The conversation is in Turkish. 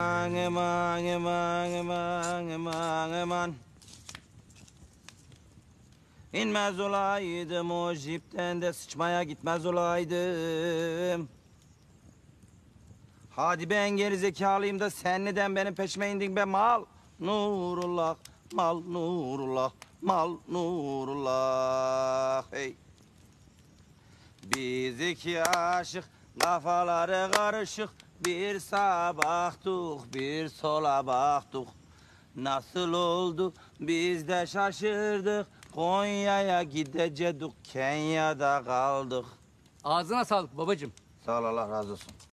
Hemen hemen hemen hemen hemen İnmez olaydım o jipten de sıçmaya gitmez olaydım Hadi ben geri zekalıyım da sen neden benim peşime indin be mal Nurullah mal Nurullah mal Nurullah hey Biz iki aşık lafaları karışık bir sağa baktık, bir sola baktık. Nasıl oldu biz de şaşırdık. Konya'ya gidecektik, Kenya'da kaldık. Ağzına sağlık babacığım. Sağ ol Allah razı olsun.